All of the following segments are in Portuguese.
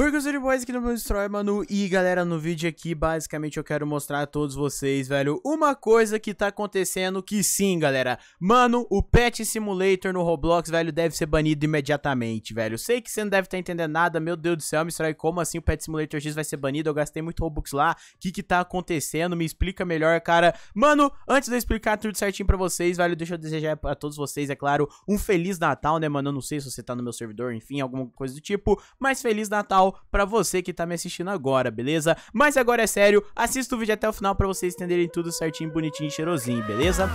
Oi, de Boys aqui no meu Destroy, mano. E galera, no vídeo aqui, basicamente eu quero mostrar a todos vocês, velho, uma coisa que tá acontecendo que sim, galera. Mano, o Pet Simulator no Roblox, velho, deve ser banido imediatamente, velho. Eu sei que você não deve estar tá entendendo nada, meu Deus do céu, me estranho como assim o Pet Simulator X vai ser banido? Eu gastei muito Robux lá. O que que tá acontecendo? Me explica melhor, cara. Mano, antes de eu explicar tudo certinho pra vocês, velho, deixa eu desejar pra todos vocês, é claro, um Feliz Natal, né, mano? Eu não sei se você tá no meu servidor, enfim, alguma coisa do tipo, mas Feliz Natal legal pra você que tá me assistindo agora, beleza? Mas agora é sério, assista o vídeo até o final pra vocês entenderem tudo certinho, bonitinho e cheirosinho, beleza?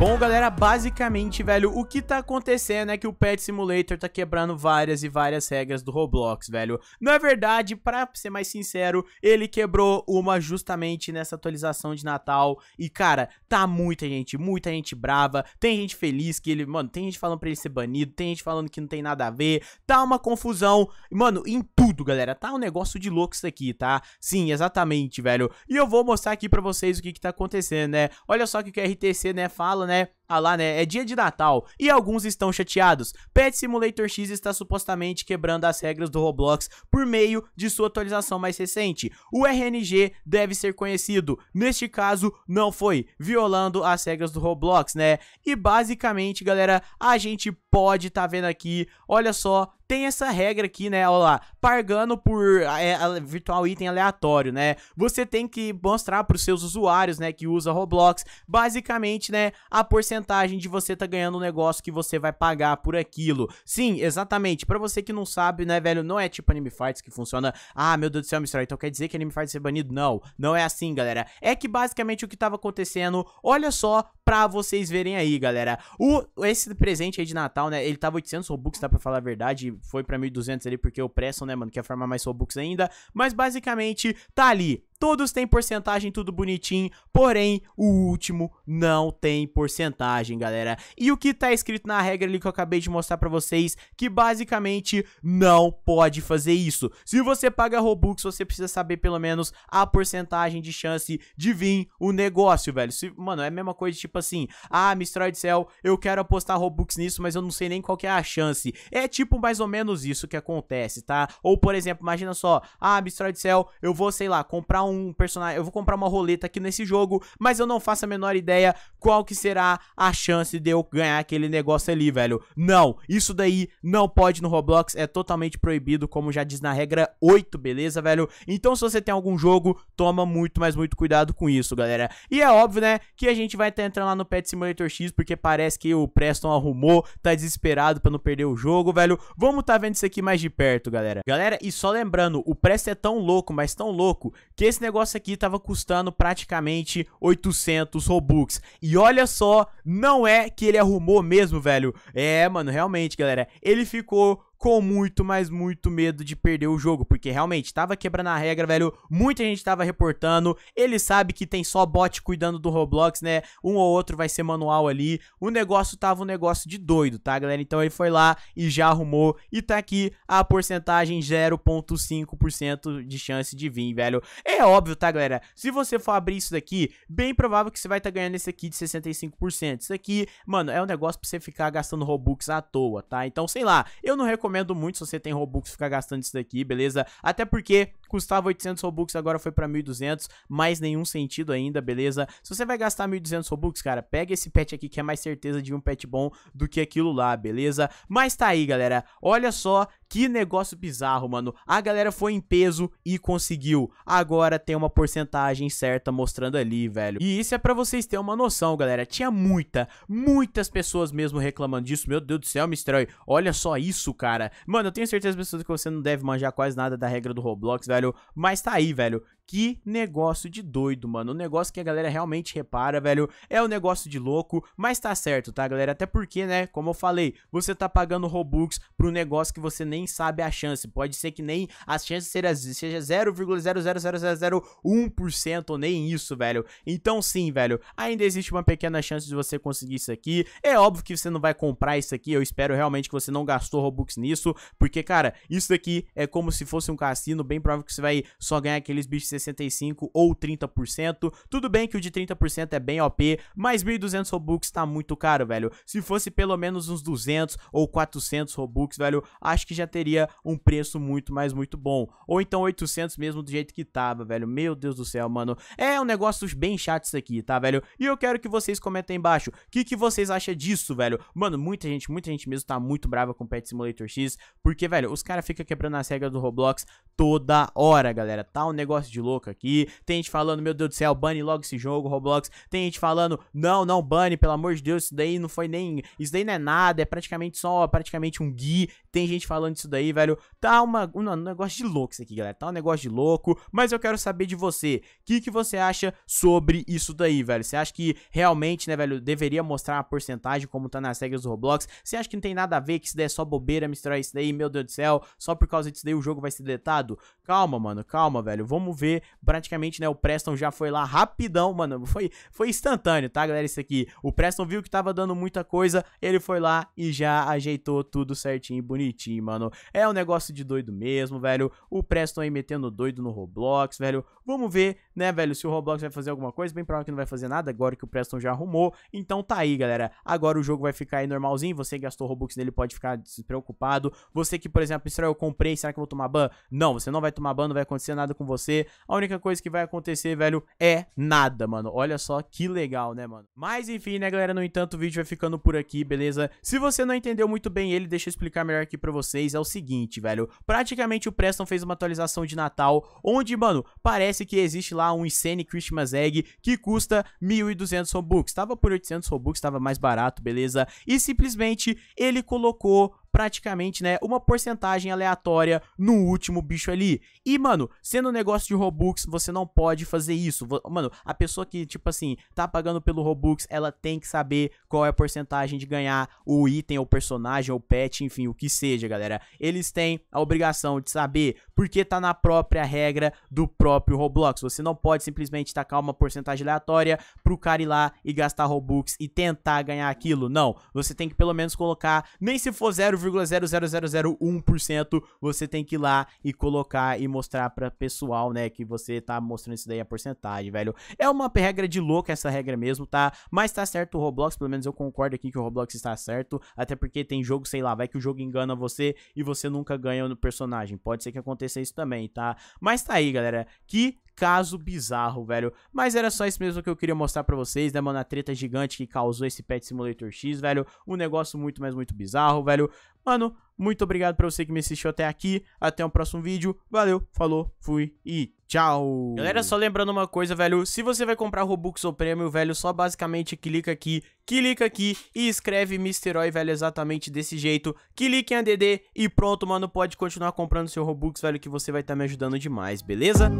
Bom, galera, basicamente, velho, o que tá acontecendo é que o Pet Simulator tá quebrando várias e várias regras do Roblox, velho. Não é verdade, pra ser mais sincero, ele quebrou uma justamente nessa atualização de Natal. E, cara, tá muita gente, muita gente brava, tem gente feliz que ele... Mano, tem gente falando pra ele ser banido, tem gente falando que não tem nada a ver, tá uma confusão, mano, em tudo galera. Tá um negócio de louco isso aqui, tá? Sim, exatamente, velho. E eu vou mostrar aqui pra vocês o que que tá acontecendo, né? Olha só que o que o RTC, né, fala, né? Ah lá, né? É dia de Natal e alguns estão chateados. Pet Simulator X está supostamente quebrando as regras do Roblox por meio de sua atualização mais recente. O RNG deve ser conhecido. Neste caso, não foi, violando as regras do Roblox, né? E basicamente, galera, a gente pode tá vendo aqui, olha só, tem essa regra aqui, né? Olha lá, pagando por é, virtual item aleatório, né? Você tem que mostrar para os seus usuários, né, que usa Roblox, basicamente, né, a porcentagem porcentagem de você tá ganhando um negócio que você vai pagar por aquilo. Sim, exatamente. Para você que não sabe, né, velho, não é tipo Anime Fights que funciona. Ah, meu Deus do céu, Mr. Então quer dizer que Anime Fights é banido? Não, não é assim, galera. É que basicamente o que tava acontecendo, olha só pra vocês verem aí, galera. O, esse presente aí de Natal, né, ele tava 800 Robux, tá pra falar a verdade, foi pra 1200 ali porque o pressão, né, mano, quer é farmar mais Robux ainda. Mas basicamente, tá ali todos têm porcentagem, tudo bonitinho, porém o último não tem porcentagem, galera. E o que tá escrito na regra ali que eu acabei de mostrar pra vocês, que basicamente não pode fazer isso. Se você paga Robux, você precisa saber pelo menos a porcentagem de chance de vir o negócio, velho. Se, mano, é a mesma coisa, tipo assim, ah, Mistral Cell, eu quero apostar Robux nisso, mas eu não sei nem qual que é a chance. É tipo mais ou menos isso que acontece, tá? Ou, por exemplo, imagina só, ah, Mistral Cell, eu vou, sei lá, comprar um um personagem, eu vou comprar uma roleta aqui nesse jogo, mas eu não faço a menor ideia qual que será a chance de eu ganhar aquele negócio ali, velho. Não, isso daí não pode no Roblox, é totalmente proibido, como já diz na regra 8, beleza, velho? Então se você tem algum jogo, toma muito, mas muito cuidado com isso, galera. E é óbvio, né, que a gente vai estar tá entrando lá no Pet Simulator X, porque parece que o Preston arrumou, tá desesperado pra não perder o jogo, velho. Vamos tá vendo isso aqui mais de perto, galera. Galera, e só lembrando, o Preston é tão louco, mas tão louco, que esse esse negócio aqui tava custando praticamente 800 Robux. E olha só, não é que ele arrumou mesmo, velho. É, mano, realmente, galera. Ele ficou com muito, mas muito medo de perder o jogo, porque realmente tava quebrando a regra, velho. Muita gente tava reportando. Ele sabe que tem só bot cuidando do Roblox, né? Um ou outro vai ser manual ali. O negócio tava um negócio de doido, tá, galera? Então ele foi lá e já arrumou e tá aqui a porcentagem 0.5% de chance de vir, velho. É óbvio, tá, galera? Se você for abrir isso daqui, bem provável que você vai estar tá ganhando esse aqui de 65%. Isso aqui, mano, é um negócio para você ficar gastando Robux à toa, tá? Então, sei lá, eu não recomendo recomendo muito se você tem Robux ficar gastando isso daqui, beleza? Até porque Custava 800 Robux, agora foi pra 1.200. Mais nenhum sentido ainda, beleza? Se você vai gastar 1.200 Robux, cara, pega esse pet aqui que é mais certeza de um pet bom do que aquilo lá, beleza? Mas tá aí, galera. Olha só que negócio bizarro, mano. A galera foi em peso e conseguiu. Agora tem uma porcentagem certa mostrando ali, velho. E isso é pra vocês terem uma noção, galera. Tinha muita, muitas pessoas mesmo reclamando disso. Meu Deus do céu, Mistral, olha só isso, cara. Mano, eu tenho certeza, pessoas, que você não deve manjar quase nada da regra do Roblox, velho velho. Mas tá aí, velho. Que negócio de doido, mano. O negócio que a galera realmente repara, velho. É um negócio de louco, mas tá certo, tá, galera? Até porque, né, como eu falei, você tá pagando Robux pro negócio que você nem sabe a chance. Pode ser que nem as chances seja 0,00001% ou nem isso, velho. Então, sim, velho, ainda existe uma pequena chance de você conseguir isso aqui. É óbvio que você não vai comprar isso aqui. Eu espero realmente que você não gastou Robux nisso, porque, cara, isso aqui é como se fosse um cassino. Bem provável que você vai só ganhar aqueles bichos 65 ou 30%. Tudo bem que o de 30% é bem OP, mas 1.200 Robux tá muito caro, velho. Se fosse pelo menos uns 200 ou 400 Robux, velho, acho que já teria um preço muito, mas muito bom. Ou então 800 mesmo do jeito que tava, velho. Meu Deus do céu, mano. É um negócio bem chato isso aqui, tá, velho? E eu quero que vocês comentem embaixo. O que, que vocês acham disso, velho? Mano, muita gente, muita gente mesmo tá muito brava com Pet Simulator X, porque, velho, os caras ficam quebrando as regras do Roblox toda hora, galera. Tá um negócio de de louco aqui. Tem gente falando, meu Deus do céu, bane logo esse jogo, Roblox. Tem gente falando, não, não, bane, pelo amor de Deus, isso daí não foi nem. Isso daí não é nada, é praticamente só praticamente um gui. Tem gente falando isso daí, velho. Tá uma, um, negócio de louco isso aqui, galera. Tá um negócio de louco. Mas eu quero saber de você. O que, que você acha sobre isso daí, velho? Você acha que realmente, né, velho, deveria mostrar uma porcentagem como tá nas regras do Roblox? Você acha que não tem nada a ver, que isso daí é só bobeira misturar isso daí, meu Deus do céu, só por causa disso daí o jogo vai ser detado Calma, mano, calma, velho. Vamos ver ver praticamente, né, o Preston já foi lá rapidão, mano, foi, foi instantâneo, tá, galera, isso aqui. O Preston viu que tava dando muita coisa, ele foi lá e já ajeitou tudo certinho, bonitinho, mano. É um negócio de doido mesmo, velho. O Preston aí metendo doido no Roblox, velho. Vamos ver né, velho? Se o Roblox vai fazer alguma coisa, bem provável que não vai fazer nada, agora que o Preston já arrumou. Então tá aí, galera. Agora o jogo vai ficar aí normalzinho, você gastou Robux nele pode ficar despreocupado. Você que, por exemplo, Israel, eu comprei, será que eu vou tomar ban? Não, você não vai tomar ban, não vai acontecer nada com você. A única coisa que vai acontecer, velho, é nada, mano. Olha só que legal, né, mano? Mas enfim, né, galera, no entanto, o vídeo vai ficando por aqui, beleza? Se você não entendeu muito bem ele, deixa eu explicar melhor aqui pra vocês. É o seguinte, velho, praticamente o Preston fez uma atualização de Natal, onde, mano, parece que existe lá um Insane Christmas Egg que custa 1.200 Robux. Tava por 800 Robux, tava mais barato, beleza? E simplesmente ele colocou praticamente, né, uma porcentagem aleatória no último bicho ali. E, mano, sendo um negócio de Robux, você não pode fazer isso. Mano, a pessoa que, tipo assim, tá pagando pelo Robux, ela tem que saber qual é a porcentagem de ganhar o item, ou personagem, ou pet, enfim, o que seja, galera. Eles têm a obrigação de saber, porque tá na própria regra do próprio Roblox. Você não pode simplesmente tacar uma porcentagem aleatória pro cara ir lá e gastar Robux e tentar ganhar aquilo. Não, você tem que pelo menos colocar, nem se for zero 0,00001% você tem que ir lá e colocar e mostrar pra pessoal, né, que você tá mostrando isso daí a porcentagem, velho. É uma regra de louco essa regra mesmo, tá? Mas tá certo o Roblox, pelo menos eu concordo aqui que o Roblox está certo, até porque tem jogo, sei lá, vai que o jogo engana você e você nunca ganha no personagem. Pode ser que aconteça isso também, tá? Mas tá aí, galera. Que caso bizarro, velho. Mas era só isso mesmo que eu queria mostrar para vocês, né, mano? A treta gigante que causou esse Pet Simulator X, velho. Um negócio muito, mas muito bizarro, velho. Mano, muito obrigado para você que me assistiu até aqui. Até o próximo vídeo. Valeu, falou, fui e Tchau. Galera, só lembrando uma coisa, velho. Se você vai comprar Robux ou Prêmio, velho, só basicamente clica aqui, clica aqui e escreve Misteroy, velho, exatamente desse jeito. Clique em ADD e pronto, mano, pode continuar comprando seu Robux, velho, que você vai estar tá me ajudando demais, beleza?